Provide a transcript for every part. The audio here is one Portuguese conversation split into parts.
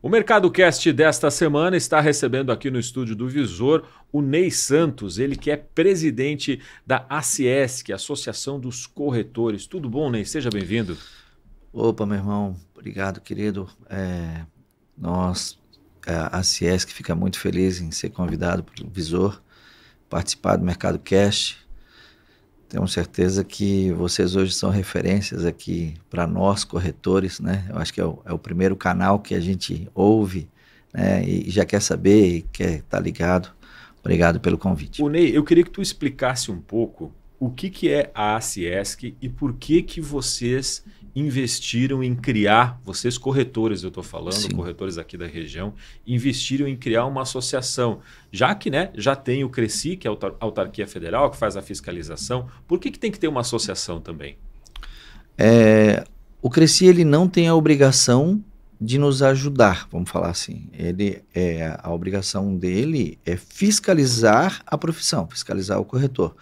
O Mercado Cast desta semana está recebendo aqui no estúdio do Visor o Ney Santos, ele que é presidente da ACESC, Associação dos Corretores. Tudo bom, Ney? Seja bem-vindo. Opa, meu irmão, obrigado, querido. É, nós, é, a ACESC, fica muito feliz em ser convidado pelo Visor, participar do Mercado Cast. Tenho certeza que vocês hoje são referências aqui para nós, corretores, né? Eu acho que é o, é o primeiro canal que a gente ouve né? e já quer saber e quer estar tá ligado. Obrigado pelo convite. O Ney, eu queria que tu explicasse um pouco o que, que é a ACESC e por que, que vocês investiram em criar, vocês corretores, eu estou falando, Sim. corretores aqui da região, investiram em criar uma associação. Já que né, já tem o CRECI, que é a autarquia federal, que faz a fiscalização, por que, que tem que ter uma associação também? É, o CRECI ele não tem a obrigação de nos ajudar, vamos falar assim. Ele é a obrigação dele é fiscalizar a profissão, fiscalizar o corretor.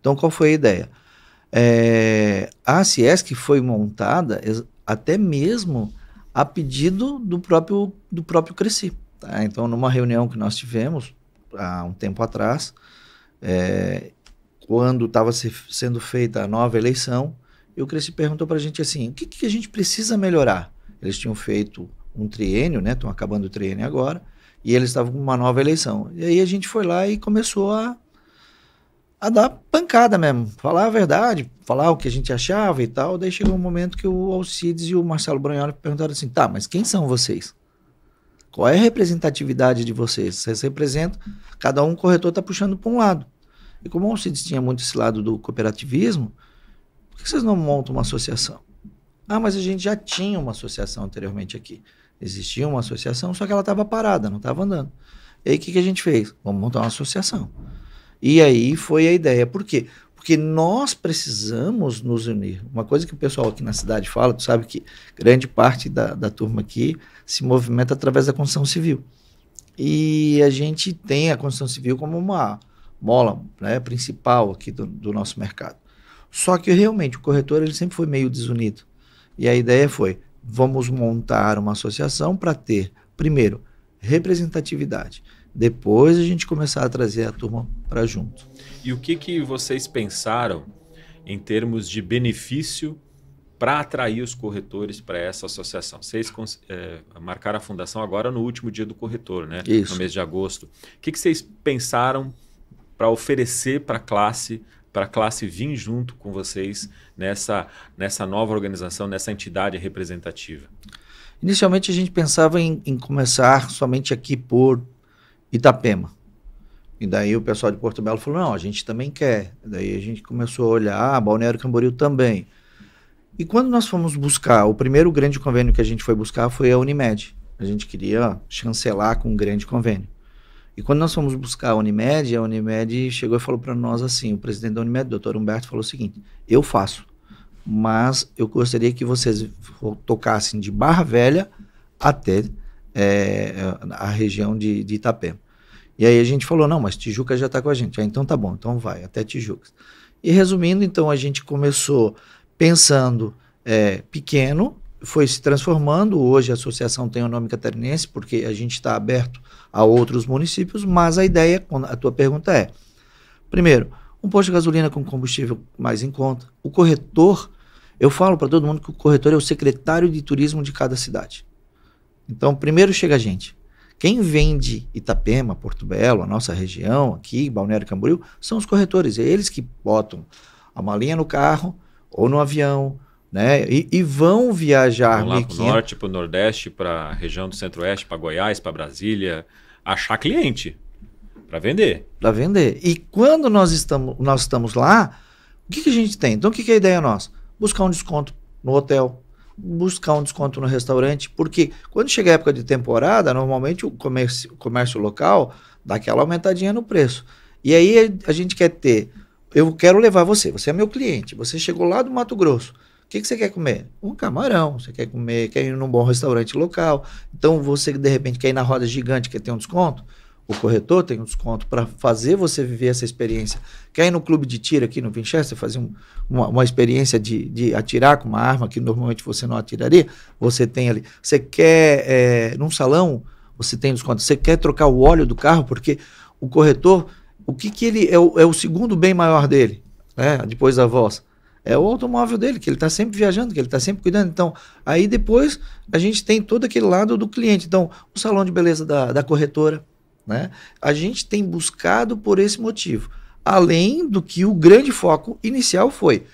Então qual foi a ideia? É, a Ciesc foi montada até mesmo a pedido do próprio, do próprio Cresci. Tá? Então, numa reunião que nós tivemos há um tempo atrás, é, quando estava se, sendo feita a nova eleição, o Cresci perguntou para a gente assim, o que, que, a gente precisa melhorar? Eles tinham feito um triênio, né? Estão acabando o triênio agora, e eles estavam com uma nova eleição. E aí a gente foi lá e começou a a dar pancada mesmo, falar a verdade, falar o que a gente achava e tal. Daí chegou um momento que o Alcides e o Marcelo Bragnoli perguntaram assim: tá, mas quem são vocês? Qual é a representatividade de vocês? Vocês representam, cada um corretor está puxando para um lado. E como o Alcides tinha muito esse lado do cooperativismo, por que vocês não montam uma associação? Ah, mas a gente já tinha uma associação anteriormente aqui. Existia uma associação, só que ela estava parada, não estava andando. E aí o que, que a gente fez? Vamos montar uma associação. E aí foi a ideia. Por quê? Porque nós precisamos nos unir. Uma coisa que o pessoal aqui na cidade fala, tu sabe que grande parte da, da turma aqui se movimenta através da construção civil. E a gente tem a construção civil como uma mola né, principal aqui do, do nosso mercado. Só que realmente o corretor ele sempre foi meio desunido. E a ideia foi: vamos montar uma associação para ter, primeiro, representatividade depois a gente começar a trazer a turma para junto. E o que, que vocês pensaram em termos de benefício para atrair os corretores para essa associação? Vocês é, marcaram a fundação agora no último dia do corretor, né? Isso. No mês de agosto. O que, que vocês pensaram para oferecer para a classe para a classe vir junto com vocês nessa, nessa nova organização, nessa entidade representativa? Inicialmente a gente pensava em, em começar somente aqui por Itapema. E daí o pessoal de Porto Belo falou: não, a gente também quer. Daí a gente começou a olhar, ah, Balneário Camboriú também. E quando nós fomos buscar, o primeiro grande convênio que a gente foi buscar foi a Unimed. A gente queria chancelar com um grande convênio. E quando nós fomos buscar a Unimed, a Unimed chegou e falou para nós assim: o presidente da Unimed, doutor Humberto, falou o seguinte: eu faço, mas eu gostaria que vocês tocassem de Barra Velha até é, a região de, de Itapema. E aí a gente falou, não, mas Tijuca já está com a gente. Ah, então tá bom, então vai até Tijuca. E resumindo, então a gente começou pensando é, pequeno, foi se transformando. Hoje a associação tem o nome catarinense, porque a gente está aberto a outros municípios, mas a ideia, a tua pergunta é: primeiro, um posto de gasolina com combustível mais em conta, o corretor. Eu falo para todo mundo que o corretor é o secretário de turismo de cada cidade. Então, primeiro chega a gente. Quem vende Itapema, Porto Belo, a nossa região aqui, Balneário Camboriú, são os corretores. É eles que botam a malinha no carro ou no avião, né? E, e vão viajar. Vão lá para o norte, para o nordeste, para a região do centro-oeste, para Goiás, para Brasília, achar cliente para vender. Para vender. E quando nós estamos, nós estamos lá, o que, que a gente tem? Então, o que, que é a ideia nossa? Buscar um desconto no hotel, buscar um desconto no restaurante, porque quando chega a época de temporada, normalmente o comércio, o comércio local dá aquela aumentadinha no preço. E aí a gente quer ter, eu quero levar você, você é meu cliente, você chegou lá do Mato Grosso, o que, que você quer comer? Um camarão, você quer comer, quer ir num bom restaurante local, então você de repente quer ir na roda gigante, quer ter um desconto, o corretor tem um desconto para fazer você viver essa experiência. Quer ir no clube de tiro aqui no Winchester, fazer um, uma, uma, experiência de, de, atirar com uma arma que normalmente você não atiraria? Você tem ali. Você quer, é, num salão, você tem desconto. Você quer trocar o óleo do carro, porque o corretor, o que, que ele é o, é o segundo bem maior dele, né? depois da voz? É o automóvel dele, que ele está sempre viajando, que ele está sempre cuidando. Então, aí depois a gente tem todo aquele lado do cliente. Então, o salão de beleza da, da corretora, né? A gente tem buscado por esse motivo. Além do que o grande foco inicial foi.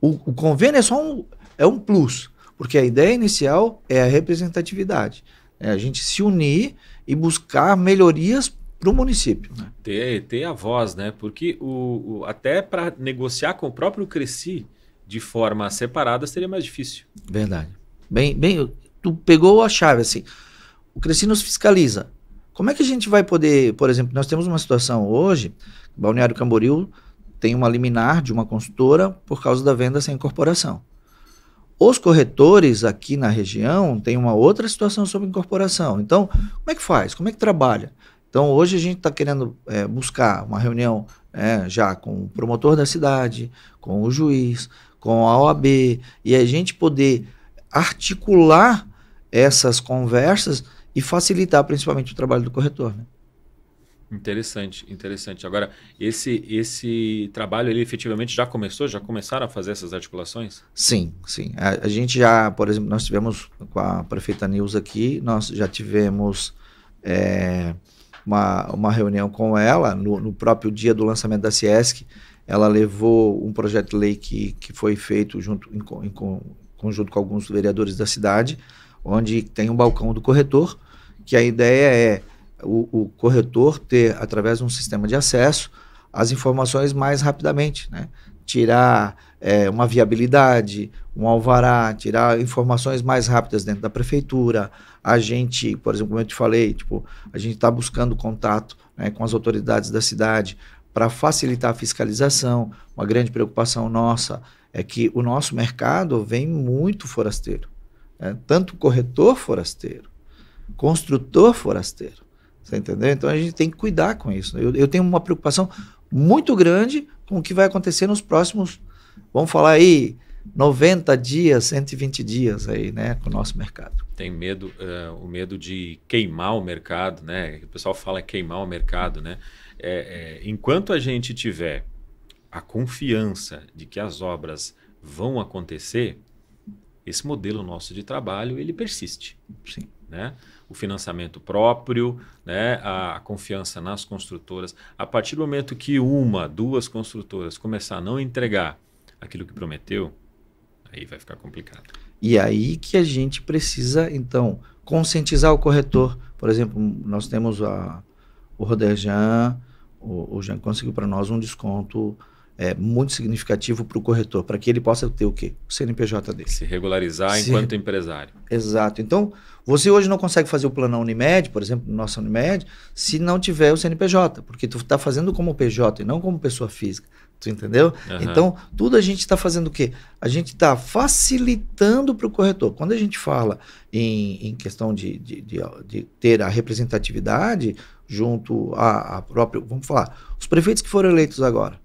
O, o convênio é só um, é um plus, porque a ideia inicial é a representatividade. É a gente se unir e buscar melhorias para o município. Né? Ter, ter a voz, né? Porque o, o até para negociar com o próprio Cresci de forma separada seria mais difícil. Verdade. Bem, bem, tu pegou a chave assim. O Cresci nos fiscaliza. Como é que a gente vai poder, por exemplo, nós temos uma situação hoje, Balneário Camboriú tem uma liminar de uma consultora por causa da venda sem incorporação. Os corretores aqui na região têm uma outra situação sobre incorporação. Então, como é que faz? Como é que trabalha? Então, hoje a gente está querendo é, buscar uma reunião é, já com o promotor da cidade, com o juiz, com a OAB, e a gente poder articular essas conversas e facilitar principalmente o trabalho do corretor. Né? Interessante, interessante. Agora, esse esse trabalho ele efetivamente já começou? Já começaram a fazer essas articulações? Sim, sim. A, a gente já, por exemplo, nós tivemos com a prefeita Nilza aqui, nós já tivemos é, uma, uma reunião com ela no, no, próprio dia do lançamento da Ciesc. Ela levou um projeto de lei que, que foi feito junto em, em conjunto com alguns vereadores da cidade, onde tem um balcão do corretor que a ideia é o, o, corretor ter, através de um sistema de acesso, as informações mais rapidamente, né? Tirar é, uma viabilidade, um alvará, tirar informações mais rápidas dentro da prefeitura. A gente, por exemplo, como eu te falei, tipo, a gente está buscando contato né, com as autoridades da cidade para facilitar a fiscalização. Uma grande preocupação nossa é que o nosso mercado vem muito forasteiro, né? tanto corretor forasteiro construtor forasteiro. Você entendeu? Então a gente tem que cuidar com isso. Eu, eu tenho uma preocupação muito grande com o que vai acontecer nos próximos, vamos falar aí, 90 dias, 120 dias aí, né, com o nosso mercado. Tem medo, uh, o medo de queimar o mercado, né? O pessoal fala queimar o mercado, né? É, é, enquanto a gente tiver a confiança de que as obras vão acontecer, esse modelo nosso de trabalho ele persiste. Sim. Né? o financiamento próprio, né? a confiança nas construtoras. A partir do momento que uma, duas construtoras começar a não entregar aquilo que prometeu, aí vai ficar complicado. E é aí que a gente precisa, então, conscientizar o corretor. Por exemplo, nós temos a, o Roderjan, o, o Jean conseguiu para nós um desconto é, muito significativo para o corretor, para que ele possa ter o quê? O CNPJ dele. Se regularizar Se... enquanto empresário. Exato. Então, você hoje não consegue fazer o plano Unimed, por exemplo, nossa Unimed, se não tiver o CNPJ, porque tu está fazendo como PJ e não como pessoa física. Tu entendeu? Uhum. Então, tudo a gente está fazendo o quê? A gente está facilitando para o corretor. Quando a gente fala em, em questão de, de, de, de ter a representatividade junto à, próprio própria. Vamos falar, os prefeitos que foram eleitos agora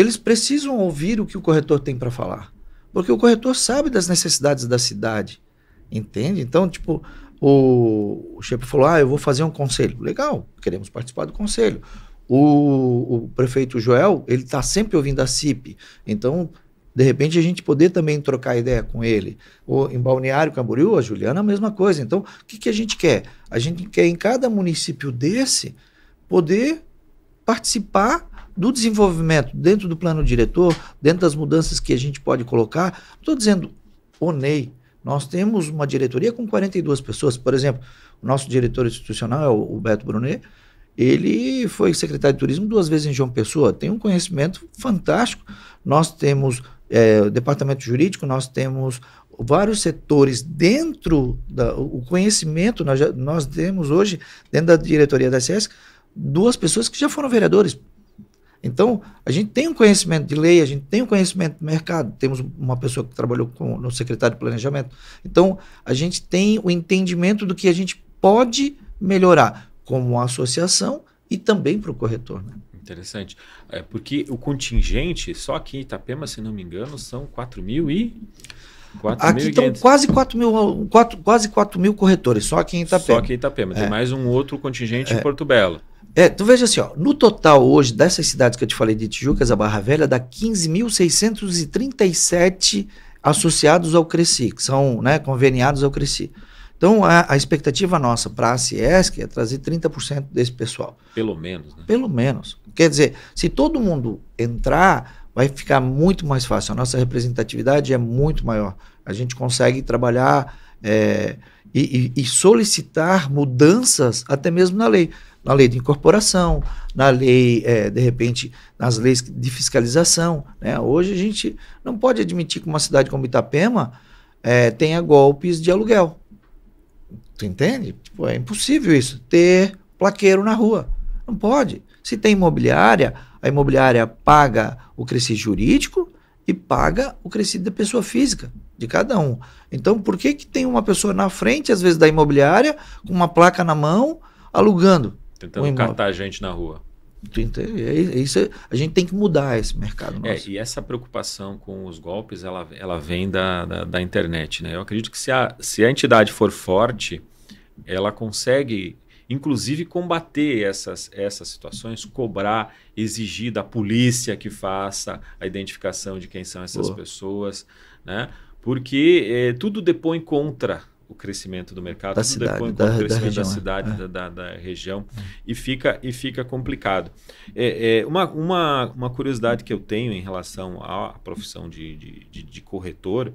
eles precisam ouvir o que o corretor tem para falar. Porque o corretor sabe das necessidades da cidade. Entende? Então, tipo, o, o chefe falou: ah, eu vou fazer um conselho. Legal, queremos participar do conselho. O, o prefeito Joel, ele está sempre ouvindo a CIP. Então, de repente, a gente poder também trocar ideia com ele. O, em Balneário Camboriú, a Juliana, a mesma coisa. Então, o que, que a gente quer? A gente quer, em cada município desse, poder participar do desenvolvimento dentro do plano diretor, dentro das mudanças que a gente pode colocar, estou dizendo, ONEI, nós temos uma diretoria com 42 pessoas. Por exemplo, o nosso diretor institucional é o Beto Brunet, ele foi secretário de turismo duas vezes em João Pessoa, tem um conhecimento fantástico. Nós temos é, departamento jurídico, nós temos vários setores dentro do conhecimento, nós, já, nós temos hoje, dentro da diretoria da SESC, duas pessoas que já foram vereadores. Então, a gente tem um conhecimento de lei, a gente tem um conhecimento do mercado, temos uma pessoa que trabalhou com, no secretário de planejamento. Então, a gente tem o entendimento do que a gente pode melhorar como associação e também para o corretor. Né? Interessante. É porque o contingente, só aqui em Itapema, se não me engano, são 4 mil e. 4. aqui estão quase 4 mil, 4, quase 4 mil corretores, só aqui em Itapema. Só aqui em Itapema. É. Tem mais um outro contingente é. em Porto Belo. É, tu veja assim, ó, no total hoje dessas cidades que eu te falei de Tijucas, a Barra Velha dá 15.637 associados ao Cresci, que são né, conveniados ao Cresci. Então, a, a expectativa nossa para a Ciesc é trazer 30% desse pessoal. Pelo menos, né? Pelo menos. Quer dizer, se todo mundo entrar, vai ficar muito mais fácil. A nossa representatividade é muito maior. A gente consegue trabalhar é, e, e, e solicitar mudanças até mesmo na lei na lei de incorporação, na lei, é, de repente, nas leis de fiscalização. Né? Hoje a gente não pode admitir que uma cidade como Itapema é, tenha golpes de aluguel. Tu entende? Tipo, é impossível isso. Ter plaqueiro na rua. Não pode. Se tem imobiliária, a imobiliária paga o crescido jurídico e paga o crescido da pessoa física, de cada um. Então, por que, que tem uma pessoa na frente, às vezes, da imobiliária, com uma placa na mão, alugando? Tentando um catar gente na rua. É, é isso, a gente tem que mudar esse mercado é, nosso. É, e essa preocupação com os golpes, ela, ela vem da, da, da, internet. Né? Eu acredito que se a, se a entidade for forte, ela consegue, inclusive, combater essas, essas situações, cobrar, exigir da polícia que faça a identificação de quem são essas Boa. pessoas, né? porque é, tudo depõe contra o crescimento do mercado, da tudo cidade, da, o crescimento da, região, da é. cidade, é. da, da, região, é. e fica, e fica complicado. É, é, uma, uma, uma curiosidade que eu tenho em relação à profissão de, de, de, de corretor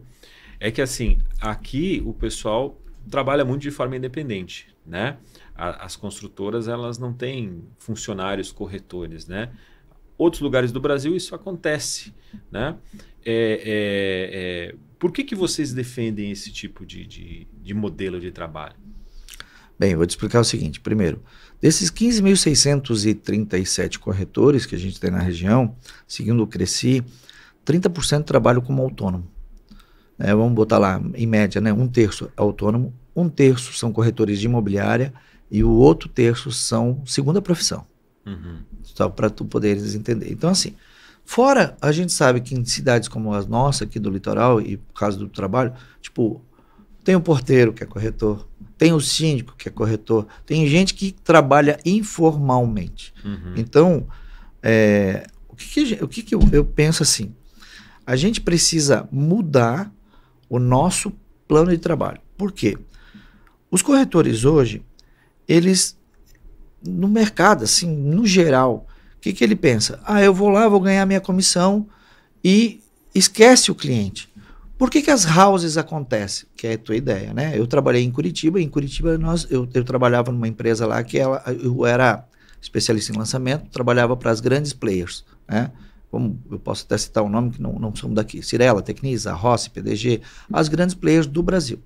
é que, assim, aqui o pessoal trabalha muito de forma independente, né? A, as construtoras, elas não têm funcionários corretores, né? Outros lugares do Brasil isso acontece, né? É, é, é, por que, que vocês defendem esse tipo de, de, de modelo de trabalho? Bem, vou te explicar o seguinte. Primeiro, desses 15.637 corretores que a gente tem na região, seguindo o Cresci, 30% trabalham como autônomo. É, vamos botar lá, em média, né, um terço é autônomo, um terço são corretores de imobiliária e o outro terço são segunda profissão. Uhum. Só para tu poderes entender. Então, assim, fora, a gente sabe que em cidades como as nossas, aqui do litoral, e por causa do trabalho, tipo, tem o porteiro que é corretor, tem o síndico que é corretor, tem gente que trabalha informalmente. Uhum. Então, é, o que, que, o que, que eu, eu penso assim? A gente precisa mudar o nosso plano de trabalho. Por quê? Os corretores hoje, eles, no mercado, assim, no geral, o que, que ele pensa? Ah, eu vou lá, vou ganhar minha comissão e esquece o cliente. Por que, que as houses acontecem? Que é a tua ideia, né? Eu trabalhei em Curitiba, em Curitiba nós, eu, eu trabalhava numa empresa lá que ela, eu era especialista em lançamento, trabalhava para as grandes players, né? Como eu posso até citar o um nome que não, não somos daqui, Cirela, Tecnisa, Rossi, PDG, as grandes players do Brasil.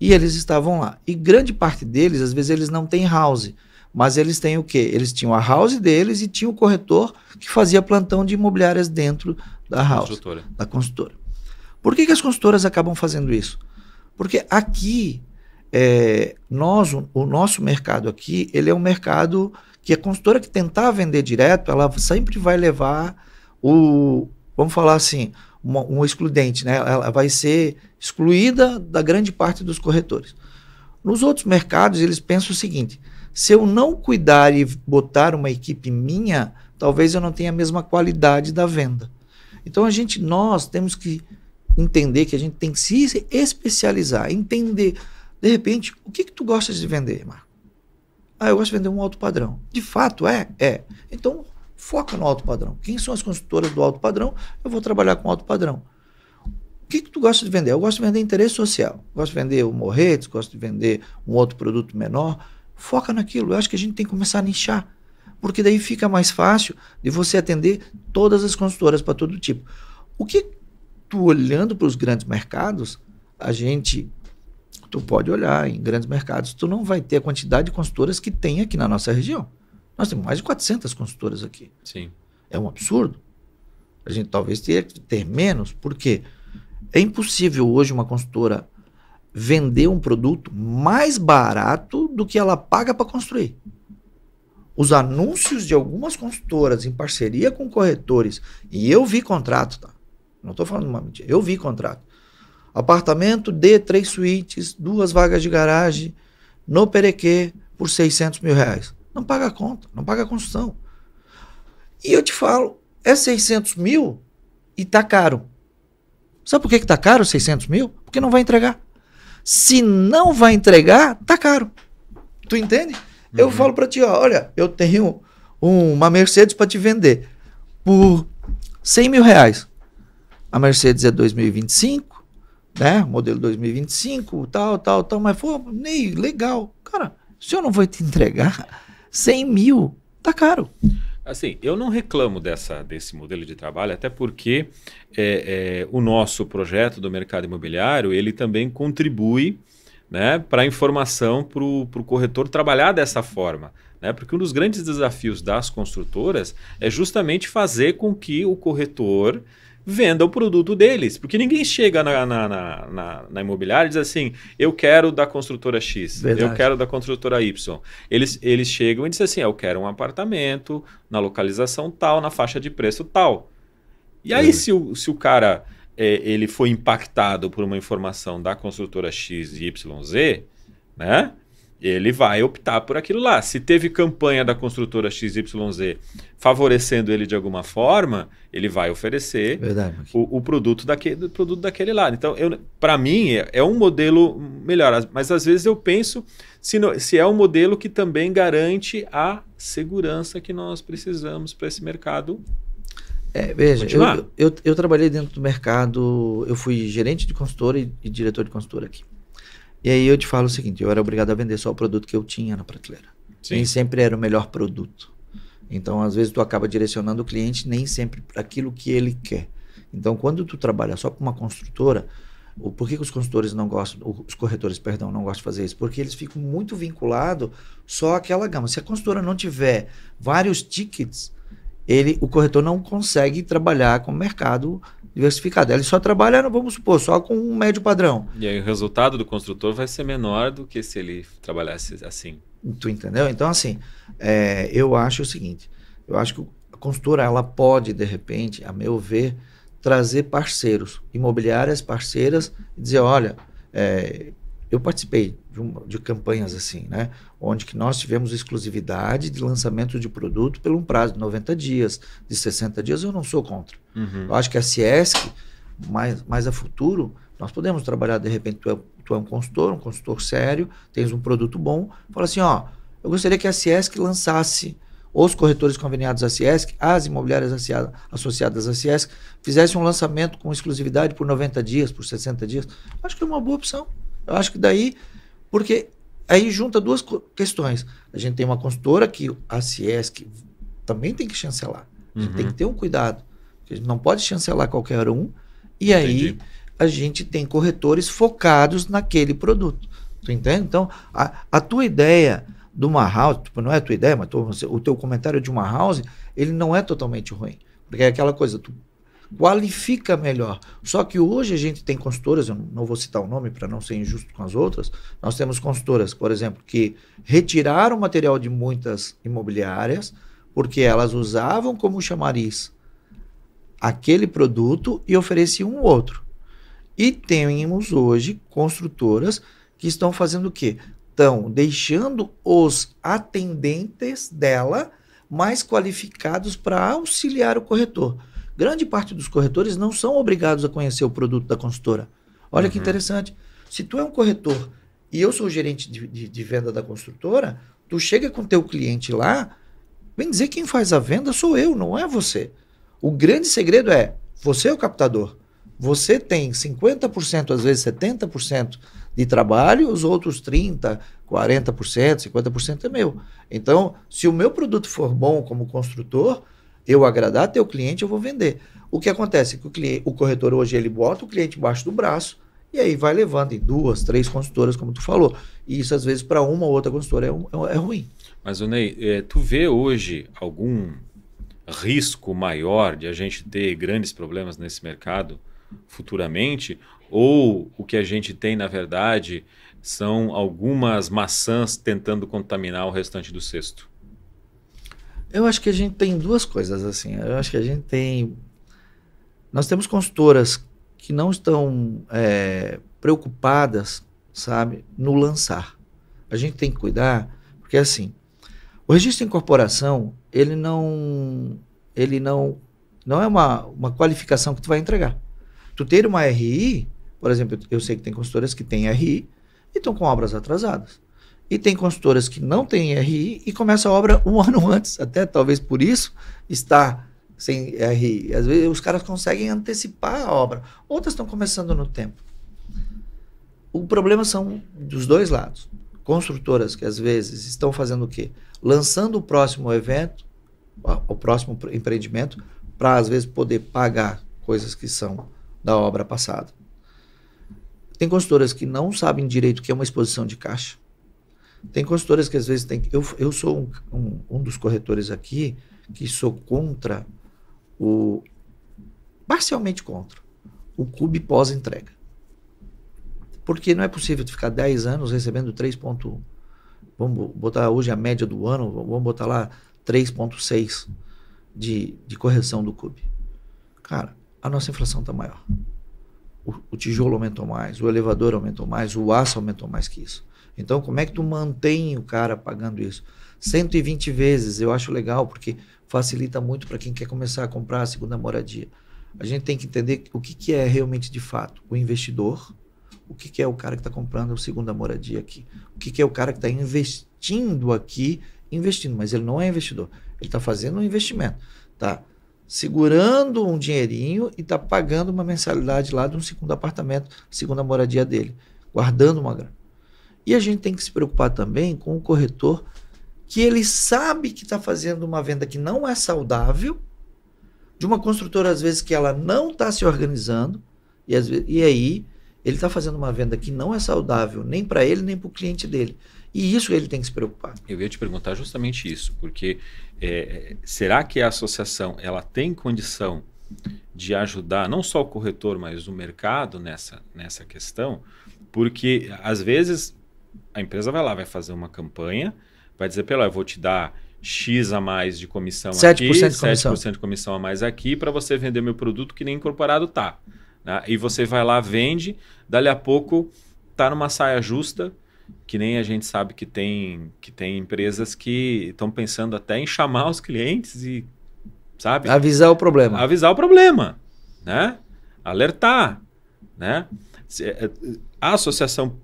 E eles estavam lá. E grande parte deles, às vezes, eles não têm house. Mas eles têm o quê? Eles tinham a house deles e tinha o corretor que fazia plantão de imobiliárias dentro da house, construtora. da construtora. Por que, que as consultoras acabam fazendo isso? Porque aqui, é, nós, o, o nosso mercado aqui, ele é um mercado que a consultora que tentar vender direto, ela sempre vai levar o, vamos falar assim, uma, um excludente, né? Ela vai ser excluída da grande parte dos corretores. Nos outros mercados, eles pensam o seguinte: se eu não cuidar e botar uma equipe minha, talvez eu não tenha a mesma qualidade da venda. Então a gente, nós temos que entender que a gente tem que se especializar, entender. De repente, o que, que tu gosta de vender, Marco? Ah, eu gosto de vender um alto padrão. De fato, é? É. Então, foca no alto padrão. Quem são as consultoras do alto padrão? Eu vou trabalhar com alto padrão. O que, que tu gosta de vender? Eu gosto de vender interesse social. Gosto de vender o morretes, gosto de vender um outro produto menor. Foca naquilo. Eu acho que a gente tem que começar a nichar. Porque daí fica mais fácil de você atender todas as consultoras para todo tipo. O que tu olhando para os grandes mercados, a gente tu pode olhar em grandes mercados, tu não vai ter a quantidade de consultoras que tem aqui na nossa região. Nós temos mais de 400 consultoras aqui. Sim. É um absurdo. A gente talvez tenha que ter menos, porque é impossível hoje uma consultora vender um produto mais barato do que ela paga para construir. Os anúncios de algumas consultoras em parceria com corretores, e eu vi contrato, tá? Não estou falando uma mentira. Eu vi contrato. Apartamento de três suítes, duas vagas de garagem, no Perequê, por 600 mil reais. Não paga a conta, não paga a construção. E eu te falo, é 600 mil e tá caro. Sabe por que, que tá caro 600 mil? Porque não vai entregar. Se não vai entregar, tá caro. Tu entende? Uhum. Eu falo para ti, ó, olha, eu tenho uma Mercedes para te vender por 100 mil reais. A Mercedes é 2025, né? Modelo 2025, tal, tal, tal. Mas, foi nem legal. Cara, o senhor não vai te entregar 100 mil. Tá caro. Assim, eu não reclamo dessa, desse modelo de trabalho, até porque é, é, o nosso projeto do mercado imobiliário, ele também contribui né, para a informação para o corretor trabalhar dessa forma. Né? Porque um dos grandes desafios das construtoras é justamente fazer com que o corretor venda o produto deles. Porque ninguém chega na, na, na, na, na imobiliária e diz assim: eu quero da construtora X, Verdade. eu quero da construtora Y. Eles, eles chegam e dizem assim: ah, eu quero um apartamento na localização tal, na faixa de preço tal. E aí, é. se, o, se o cara é, ele foi impactado por uma informação da construtora X e YZ, né? ele vai optar por aquilo lá. Se teve campanha da construtora XYZ favorecendo ele de alguma forma, ele vai oferecer Verdade, o, o, produto daquele, produto daquele lado. Então, para mim, é, é, um modelo melhor. Mas às vezes eu penso se, no, se é um modelo que também garante a segurança que nós precisamos para esse mercado. É, veja, eu, eu, eu, trabalhei dentro do mercado, eu fui gerente de consultora e, e diretor de consultora aqui. E aí eu te falo o seguinte: eu era obrigado a vender só o produto que eu tinha na prateleira. Sim. Nem sempre era o melhor produto. Então, às vezes, tu acaba direcionando o cliente nem sempre para aquilo que ele quer. Então, quando tu trabalha só com uma construtora, o, por que, que, os não gostam, os corretores, perdão, não gostam de fazer isso? Porque eles ficam muito vinculados só àquela gama. Se a construtora não tiver vários tickets, ele, o corretor não consegue trabalhar com o mercado diversificada. Ele só trabalha, vamos supor, só com um médio padrão. E aí o resultado do construtor vai ser menor do que se ele trabalhasse assim. Tu entendeu? Então, assim, é, eu acho o seguinte: eu acho que a construtora ela pode, de repente, a meu ver, trazer parceiros, imobiliárias parceiras, e dizer: olha, é, eu participei de, de, campanhas assim, né? Onde que nós tivemos exclusividade de lançamento de produto por um prazo de 90 dias, de 60 dias, eu não sou contra. Uhum. Eu acho que a Ciesc, mais, mais a futuro, nós podemos trabalhar, de repente, tu é, tu é um consultor, um consultor sério, tens um produto bom, fala assim, ó, eu gostaria que a Ciesc lançasse os corretores conveniados à Ciesc, as imobiliárias associadas à Ciesc, fizessem um lançamento com exclusividade por 90 dias, por 60 dias. Acho que é uma boa opção. Eu acho que daí, porque aí junta duas questões. A gente tem uma consultora que a Ciesc também tem que chancelar. A gente uhum. tem que ter um cuidado. A gente não pode chancelar qualquer um. E Entendi. aí a gente tem corretores focados naquele produto. Tu entende? Então, a, a tua ideia de uma house, tipo, não é a tua ideia, mas tu, o teu comentário de uma house, ele não é totalmente ruim. Porque é aquela coisa, tu qualifica melhor. Só que hoje a gente tem consultoras, eu não vou citar o nome para não ser injusto com as outras, nós temos consultoras, por exemplo, que retiraram material de muitas imobiliárias porque elas usavam como chamariz aquele produto e ofereciam um outro. E temos hoje construtoras que estão fazendo o quê? Estão deixando os atendentes dela mais qualificados para auxiliar o corretor. Grande parte dos corretores não são obrigados a conhecer o produto da consultora. Olha uhum. que interessante. Se tu é um corretor e eu sou gerente de, de, de, venda da construtora, tu chega com teu cliente lá, vem dizer quem faz a venda sou eu, não é você. O grande segredo é, você é o captador. Você tem 50%, às vezes 70% de trabalho, os outros 30%, 40%, 50% é meu. Então, se o meu produto for bom como construtor, eu agradar teu cliente, eu vou vender. O que acontece é que o, cliente, o corretor hoje ele bota o cliente embaixo do braço e aí vai levando em duas, três consultoras, como tu falou. E isso, às vezes, para uma ou outra consultora é, é, é ruim. Mas, Ney, é, tu vê hoje algum risco maior de a gente ter grandes problemas nesse mercado futuramente? Ou o que a gente tem, na verdade, são algumas maçãs tentando contaminar o restante do cesto? Eu acho que a gente tem duas coisas assim. Eu acho que a gente tem. Nós temos consultoras que não estão é, preocupadas, sabe, no lançar. A gente tem que cuidar, porque assim, o registro em corporação, ele não, ele não, não é uma, uma qualificação que tu vai entregar. Tu ter uma RI, por exemplo, eu sei que tem consultoras que têm RI e estão com obras atrasadas. E tem consultoras que não têm RI e começa a obra um ano antes, até talvez por isso está sem RI. Às vezes os caras conseguem antecipar a obra. Outras estão começando no tempo. O problema são dos dois lados. Construtoras que às vezes estão fazendo o quê? Lançando o próximo evento, o próximo empreendimento, para às vezes poder pagar coisas que são da obra passada. Tem consultoras que não sabem direito o que é uma exposição de caixa tem consultoras que às vezes tem. Eu, eu sou um, um, um dos corretores aqui que sou contra o. parcialmente contra o CUB pós-entrega. Porque não é possível ficar 10 anos recebendo 3,1. Vamos botar hoje a média do ano, vamos botar lá 3,6 de, de correção do CUB. Cara, a nossa inflação está maior. O, o, tijolo aumentou mais, o elevador aumentou mais, o aço aumentou mais que isso. Então, como é que tu mantém o cara pagando isso? 120 vezes, eu acho legal, porque facilita muito para quem quer começar a comprar a segunda moradia. A gente tem que entender o que, que é realmente de fato o investidor, o que, que é o cara que está comprando a segunda moradia aqui, o que, que é o cara que está investindo aqui, investindo, mas ele não é investidor, ele está fazendo um investimento, tá? Segurando um dinheirinho e está pagando uma mensalidade lá de um segundo apartamento, segunda moradia dele, guardando uma grana. E a gente tem que se preocupar também com o corretor que ele sabe que está fazendo uma venda que não é saudável, de uma construtora, às vezes, que ela não está se organizando, e, vezes, e aí ele está fazendo uma venda que não é saudável nem para ele, nem para o cliente dele. E isso ele tem que se preocupar. Eu ia te perguntar justamente isso, porque é, será que a associação ela tem condição de ajudar não só o corretor, mas o mercado nessa, nessa questão? Porque às vezes a empresa vai lá, vai fazer uma campanha, vai dizer, pelo, eu vou te dar X a mais de comissão 7 aqui, de 7% de comissão a mais aqui, para você vender meu produto que nem incorporado tá. Né? E você vai lá, vende, dali a pouco tá numa saia justa, que nem a gente sabe que tem, que tem empresas que estão pensando até em chamar os clientes e, sabe? Avisar o problema. Avisar o problema, né? Alertar, né? Eh, eh, a associação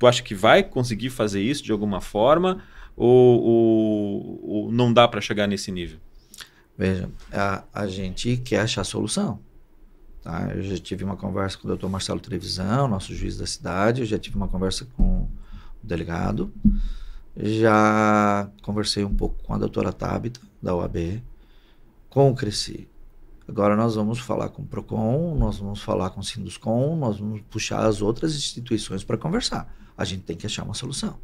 Tu acha que vai conseguir fazer isso de alguma forma ou, ou, ou não dá para chegar nesse nível? Veja, a, a gente quer achar solução. Tá? Eu já tive uma conversa com o doutor Marcelo Trevisão, nosso juiz da cidade, eu já tive uma conversa com o delegado, já conversei um pouco com a doutora Tabita, da UAB, com o Cresci. Agora nós vamos falar com o PROCON, nós vamos falar com o Sinduscom, nós vamos puxar as outras instituições para conversar a gente tem que achar uma solução.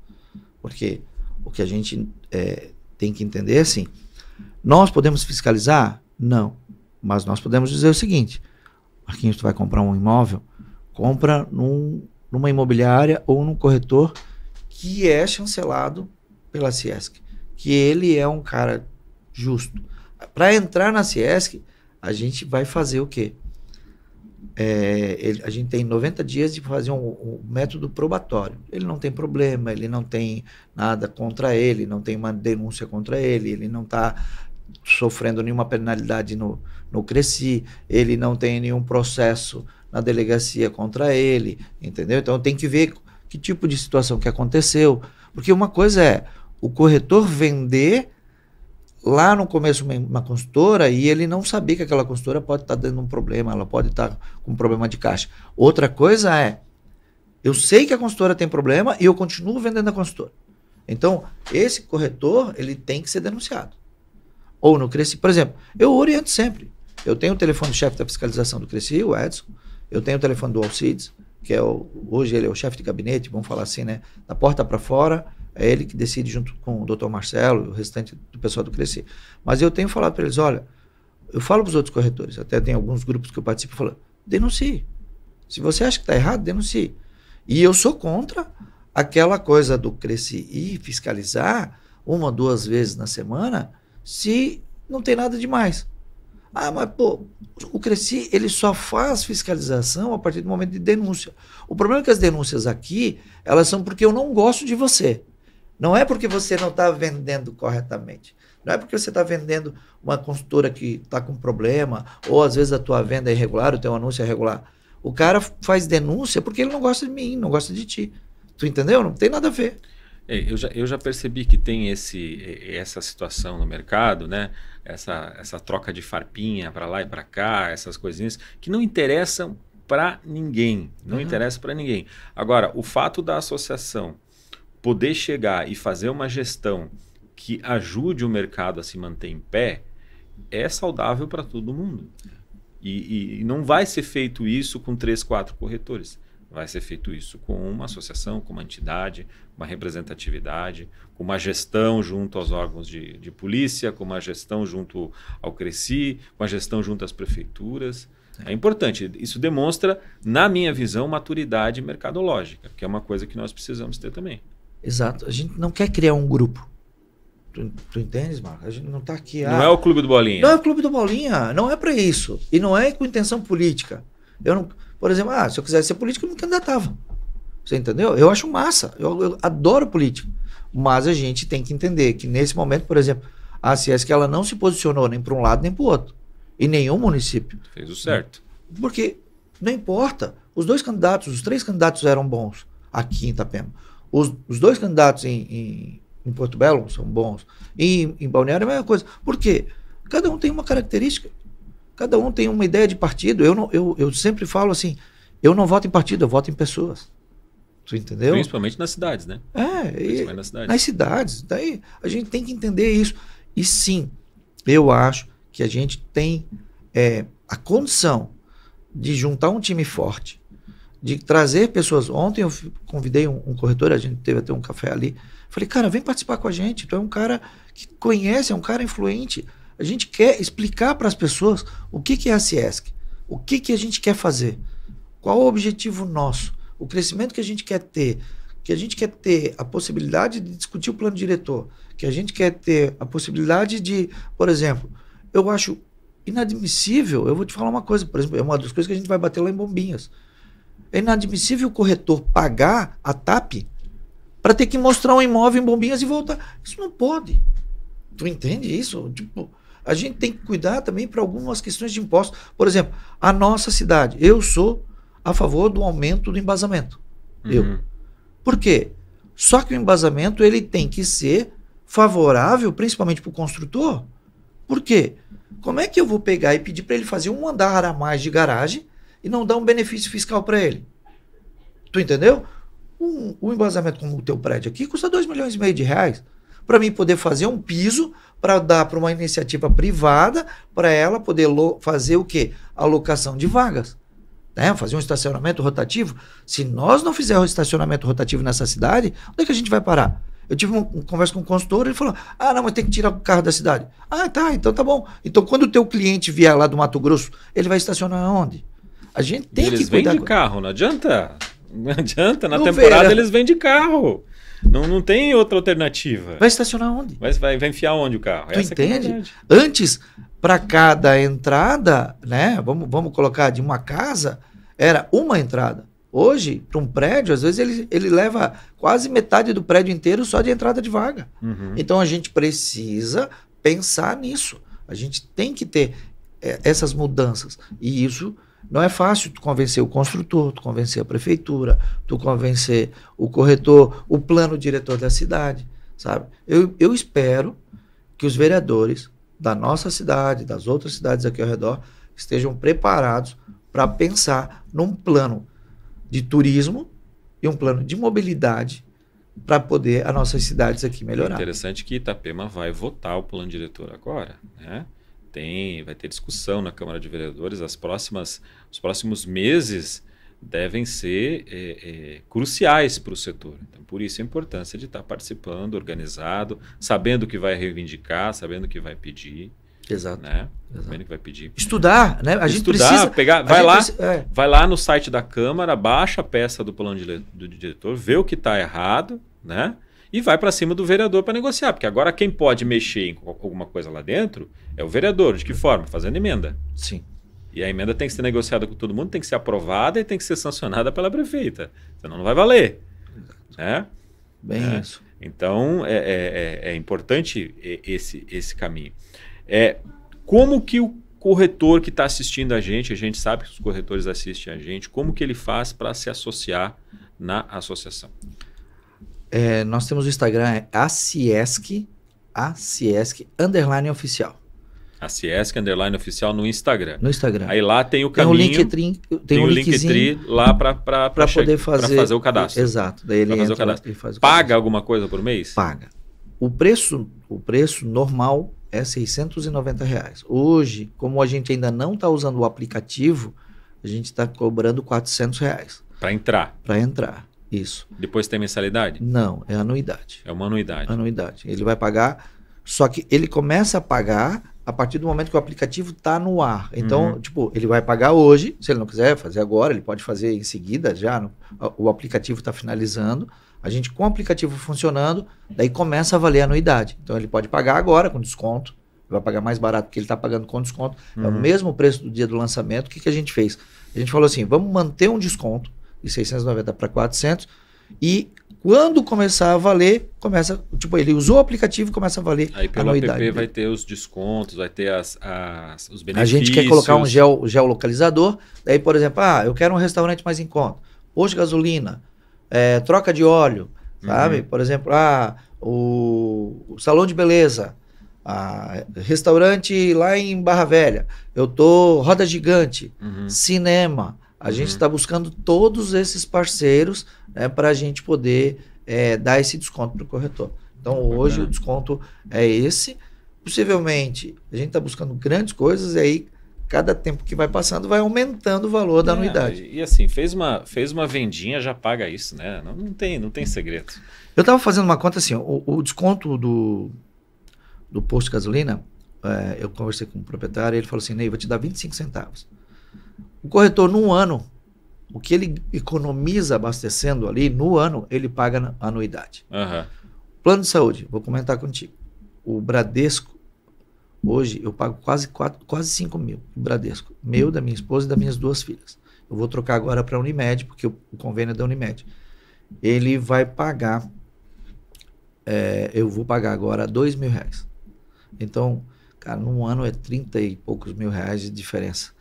Porque o que a gente é, tem que entender é assim: nós podemos fiscalizar? Não. Mas nós podemos dizer o seguinte: Marquinhos, tu vai comprar um imóvel, compra num, numa imobiliária ou num corretor que é chancelado pela Ciesc, que ele é um cara justo. Para entrar na Ciesc, a gente vai fazer o quê? É, ele, a gente tem 90 dias de fazer um, um, método probatório. Ele não tem problema, ele não tem nada contra ele, não tem uma denúncia contra ele, ele não está sofrendo nenhuma penalidade no, no Cresci, ele não tem nenhum processo na delegacia contra ele, entendeu? Então tem que ver que tipo de situação que aconteceu, porque uma coisa é o corretor vender lá no começo uma consultora e ele não sabia que aquela consultora pode estar tá dando um problema, ela pode estar tá com um problema de caixa. Outra coisa é, eu sei que a consultora tem problema e eu continuo vendendo a consultora. Então, esse corretor, ele tem que ser denunciado. Ou no Cresci, por exemplo, eu oriento sempre. Eu tenho o telefone do chefe da fiscalização do Cresci, o Edson, eu tenho o telefone do Alcides, que é o, hoje ele é o chefe de gabinete, vamos falar assim, né, da porta para fora, é ele que decide junto com o doutor Marcelo e o restante do pessoal do Crescer. Mas eu tenho falado para eles, olha, eu falo para os outros corretores, até tem alguns grupos que eu participo falando, denuncie. Se você acha que está errado, denuncie. E eu sou contra aquela coisa do Cresci ir fiscalizar uma, duas vezes na semana, se não tem nada demais. Ah, mas pô, o Cresci ele só faz fiscalização a partir do momento de denúncia. O problema é que as denúncias aqui, elas são porque eu não gosto de você. Não é porque você não está vendendo corretamente. Não é porque você está vendendo uma consultora que está com problema, ou às vezes a tua venda é irregular, o teu anúncio é irregular. O cara faz denúncia porque ele não gosta de mim, não gosta de ti. Tu entendeu? Não tem nada a ver. É, eu já, eu já percebi que tem esse, essa situação no mercado, né? Essa, essa troca de farpinha para lá e para cá, essas coisinhas que não interessam para ninguém. Não uhum. interessa para ninguém. Agora, o fato da associação poder chegar e fazer uma gestão que ajude o mercado a se manter em pé é saudável para todo mundo. E, e, e, não vai ser feito isso com três, quatro corretores. Vai ser feito isso com uma associação, com uma entidade, uma representatividade, com uma gestão junto aos órgãos de, de polícia, com uma gestão junto ao CRECI, com a gestão junto às prefeituras. É importante. Isso demonstra, na minha visão, maturidade mercadológica, que é uma coisa que nós precisamos ter também. Exato. A gente não quer criar um grupo. Tu, tu entendes, Marco? A gente não está aqui. Ah, não é ah, o Clube do Bolinha. Não é o Clube do Bolinha. Não é para isso. E não é com intenção política. Eu não, por exemplo, ah, se eu quisesse ser político, eu me candidatava. Você entendeu? Eu acho massa. Eu, eu adoro política. Mas a gente tem que entender que nesse momento, por exemplo, a que ela não se posicionou nem para um lado nem para o outro. Em nenhum município. Fez o certo. Porque não importa. Os dois candidatos, os três candidatos eram bons aqui em Itapema. Os, os dois candidatos em, em, em, Porto Belo são bons. E em Balneário é a mesma coisa. Por quê? Cada um tem uma característica. Cada um tem uma ideia de partido. Eu, não, eu, eu sempre falo assim: eu não voto em partido, eu voto em pessoas. Tu entendeu? Principalmente nas cidades, né? É, Principalmente e, nas cidades. Nas cidades. Daí a gente tem que entender isso. E sim, eu acho que a gente tem é, a condição de juntar um time forte de trazer pessoas. Ontem eu convidei um, um, corretor, a gente teve até um café ali. Falei, cara, vem participar com a gente. Tu é um cara que conhece, é um cara influente. A gente quer explicar para as pessoas o que, que é a Ciesc, o que, que a gente quer fazer, qual o objetivo nosso, o crescimento que a gente quer ter, que a gente quer ter a possibilidade de discutir o plano diretor, que a gente quer ter a possibilidade de, por exemplo, eu acho inadmissível, eu vou te falar uma coisa, por exemplo, é uma das coisas que a gente vai bater lá em Bombinhas é inadmissível o corretor pagar a TAP para ter que mostrar um imóvel em bombinhas e voltar. Isso não pode. Tu entende isso? Tipo, a gente tem que cuidar também para algumas questões de impostos. Por exemplo, a nossa cidade. Eu sou a favor do aumento do embasamento. Uhum. Eu. Por quê? Só que o embasamento ele tem que ser favorável, principalmente para o construtor. Por quê? Como é que eu vou pegar e pedir para ele fazer um andar a mais de garagem e não dá um benefício fiscal para ele. Tu entendeu? Um, um, embasamento como o teu prédio aqui custa 2 milhões e meio de reais. Para mim poder fazer um piso para dar para uma iniciativa privada, para ela poder fazer o quê? Alocação de vagas. Né? Fazer um estacionamento rotativo. Se nós não fizermos estacionamento rotativo nessa cidade, onde é que a gente vai parar? Eu tive uma conversa com um consultor, ele falou: Ah, não, mas tem que tirar o carro da cidade. Ah, tá, então tá bom. Então, quando o teu cliente vier lá do Mato Grosso, ele vai estacionar onde? A gente tem que eles que de carro, não adianta. Não adianta, na temporada né? eles vêm de carro. Não, não tem outra alternativa. Vai estacionar onde? Vai, vai, vai enfiar onde o carro? Tu Essa é entende? É Antes, para cada entrada, né? Vamos, vamos colocar de uma casa, era uma entrada. Hoje, para um prédio, às vezes ele, ele leva quase metade do prédio inteiro só de entrada de vaga. Uhum. Então a gente precisa pensar nisso. A gente tem que ter eh, essas mudanças. E isso não é fácil tu convencer o construtor, tu convencer a prefeitura, tu convencer o corretor, o plano diretor da cidade, sabe? Eu, eu espero que os vereadores da nossa cidade, das outras cidades aqui ao redor, estejam preparados para pensar num plano de turismo e um plano de mobilidade para poder as nossas cidades aqui melhorar. É interessante que Itapema vai votar o plano diretor agora, né? tem, vai ter discussão na Câmara de Vereadores. As próximas, os próximos meses devem ser é, é, cruciais para o setor. Então, por isso a importância de estar participando, organizado, sabendo o que vai reivindicar, sabendo o que vai pedir. Exato. Né? Exato. Que vai pedir. Estudar, né? A gente Estudar, precisa. Pegar, vai, lá, precisa, é. vai lá no site da Câmara, baixa a peça do plano de, do diretor, vê o que está errado, né? e vai para cima do vereador para negociar, porque agora quem pode mexer em alguma coisa lá dentro é o vereador. De que forma? Fazendo emenda. Sim. E a emenda tem que ser negociada com todo mundo, tem que ser aprovada e tem que ser sancionada pela prefeita. Senão não vai valer. Né? Bem é. isso. Então é, é, é, é importante esse, esse caminho. É, como que o corretor que está assistindo a gente, a gente sabe que os corretores assistem a gente, como que ele faz para se associar na associação? É, nós temos o Instagram, é aciesc, aciesc, underline oficial. A Ciesc Underline Oficial no Instagram. No Instagram. Aí lá tem o caminho. Tem o Linktree. Tem, tem o Linktree lá para poder fazer, fazer o cadastro. Exato. Daí ele fazer o cadastro. Faz o Paga alguma coisa por mês? Paga. O preço, o preço normal é 690 reais. Hoje, como a gente ainda não está usando o aplicativo, a gente está cobrando 400 reais. Para entrar. Para entrar. Isso. Depois tem mensalidade? Não, é anuidade. É uma anuidade. Anuidade. Ele vai pagar, só que ele começa a pagar a partir do momento que o aplicativo está no ar. Então, uhum. tipo, ele vai pagar hoje, se ele não quiser fazer agora, ele pode fazer em seguida já. No, o aplicativo está finalizando. A gente, com o aplicativo funcionando, daí começa a valer a anuidade. Então, ele pode pagar agora com desconto. Vai pagar mais barato porque ele está pagando com desconto. Uhum. É o uhum. mesmo preço do dia do lançamento. O que, que a gente fez? A gente falou assim: vamos manter um desconto e 690 para 400 e quando começar a valer, começa, tipo, ele usou o aplicativo começa a valer Aí pelo anuidade. app vai ter os descontos, vai ter as, as, os benefícios. A gente quer colocar um gel geolocalizador, daí, por exemplo, ah, eu quero um restaurante mais em conta, posto gasolina, é, troca de óleo, sabe? Uhum. Por exemplo, ah, o, o salão de beleza, ah, restaurante lá em Barra Velha, eu tô roda gigante, uhum. cinema, a gente está uhum. buscando todos esses parceiros né, para a gente poder é, dar esse desconto para o corretor. Então, hoje o desconto é esse. Possivelmente, a gente está buscando grandes coisas e aí cada tempo que vai passando vai aumentando o valor da é, anuidade. E, e, assim, fez uma, fez uma vendinha, já paga isso, né? Não, não tem, não tem segredo. Eu estava fazendo uma conta assim, o, o, desconto do, do posto de gasolina, é, eu conversei com o proprietário, ele falou assim, Ney, vou te dar 25 centavos. O corretor, num ano, o que ele economiza abastecendo ali, no ano, ele paga na anuidade. Uhum. Plano de saúde, vou comentar contigo. O Bradesco, hoje, eu pago quase, quatro, quase 5 mil Bradesco. Meu, da minha esposa e das minhas duas filhas. Eu vou trocar agora para a Unimed, porque o, convênio é da Unimed. Ele vai pagar, é, eu vou pagar agora 2 mil reais. Então, cara, num ano é 30 e poucos mil reais de diferença.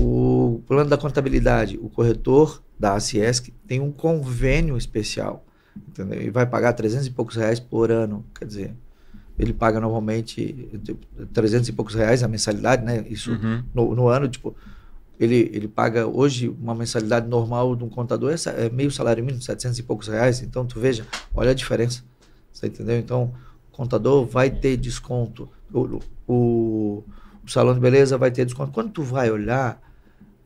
O plano da contabilidade, o corretor da Acesc tem um convênio especial, entendeu? E vai pagar 300 e poucos reais por ano, quer dizer, ele paga normalmente 300 e poucos reais a mensalidade, né? Isso uhum. no, no, ano, tipo, ele, ele paga hoje uma mensalidade normal de um contador é, é meio salário mínimo, 700 e poucos reais. Então, tu veja, olha a diferença. Você entendeu? Então, o contador vai ter desconto. O, o, o salão de beleza vai ter desconto. Quando tu vai olhar,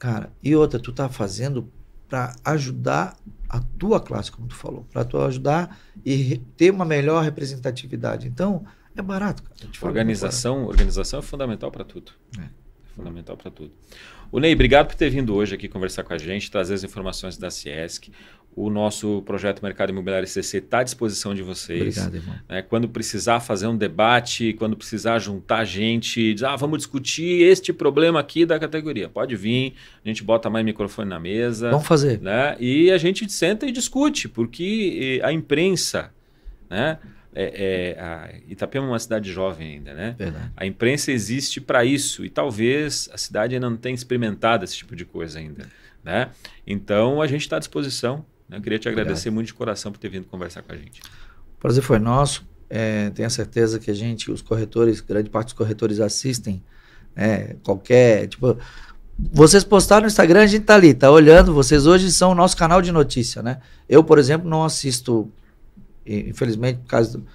Cara, e outra, tu tá fazendo para ajudar a tua classe, como tu falou, para tu ajudar e ter uma melhor representatividade. Então, é barato, cara. É organização, organização é fundamental para tudo. É. é fundamental para tudo. O Ney, obrigado por ter vindo hoje aqui conversar com a gente, trazer as informações da Ciesc. O nosso projeto Mercado Imobiliário CC está à disposição de vocês. Obrigado, irmão. É, quando precisar fazer um debate, quando precisar juntar gente, ah, vamos discutir este problema aqui da categoria. Pode vir, a gente bota mais microfone na mesa. Vamos fazer. Né? E a gente senta e discute, porque a imprensa, né? É, é, Itapema é uma cidade jovem ainda, né? Verdade. A imprensa existe para isso e talvez a cidade ainda não tenha experimentado esse tipo de coisa ainda, né? Então a gente está à disposição. Eu queria te agradecer Obrigado. muito de coração por ter vindo conversar com a gente. O prazer foi nosso. É, tenho a certeza que a gente, os corretores, grande parte dos corretores assistem né, qualquer. Tipo, vocês postaram no Instagram, a gente tá ali, tá olhando. Vocês hoje são o nosso canal de notícia, né? Eu, por exemplo, não assisto, infelizmente, por causa do,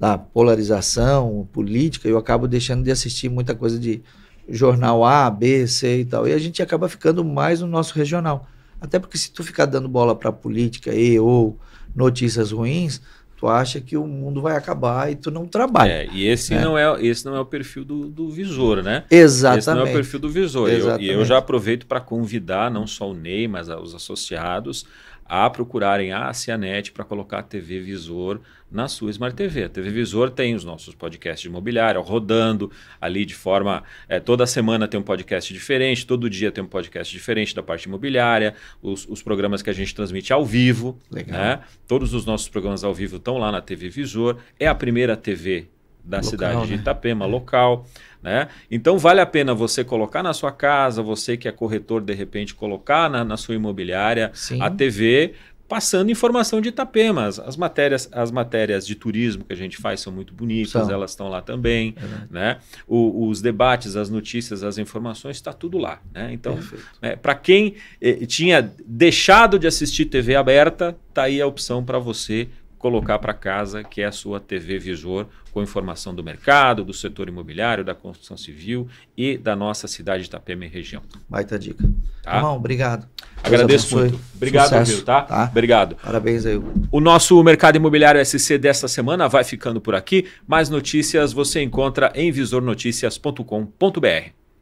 da polarização política, eu acabo deixando de assistir muita coisa de jornal A, B, C e tal. E a gente acaba ficando mais no nosso regional. Até porque se tu ficar dando bola para política e ou notícias ruins, tu acha que o mundo vai acabar e tu não trabalha. É, e esse, né? não é, esse não é o perfil do, do visor, né? Exatamente. Esse não é o perfil do visor. E eu, eu, já aproveito para convidar não só o Ney, mas os associados a procurarem a Cianet para colocar a TV Visor na sua Smart TV. A TV Visor tem os nossos podcasts de imobiliário rodando ali de forma. É, toda semana tem um podcast diferente, todo dia tem um podcast diferente da parte imobiliária, os, os programas que a gente transmite ao vivo. Legal. Né? Todos os nossos programas ao vivo estão lá na TV Visor. É a primeira TV da local, cidade né? de Itapema, é. local. Né? Então vale a pena você colocar na sua casa, você que é corretor, de repente, colocar na, na sua imobiliária Sim. a TV passando informação de Itapema. As, as, matérias, as matérias de turismo que a gente faz são muito bonitas, são. elas estão lá também. É né? O, os debates, as notícias, as informações, está tudo lá. Né? Então, é, né, para quem eh, tinha deixado de assistir TV aberta, tá aí a opção para você colocar para casa, que é a sua TV Visor, com informação do mercado, do setor imobiliário, da construção civil e da nossa cidade de Itapema e região. Baita dica. Tá? Irmão, obrigado. Agradeço muito. Obrigado, Sucesso, viu, tá? tá? Obrigado. Parabéns aí. O nosso Mercado Imobiliário SC desta semana vai ficando por aqui. Mais notícias você encontra em visornoticias.com.br.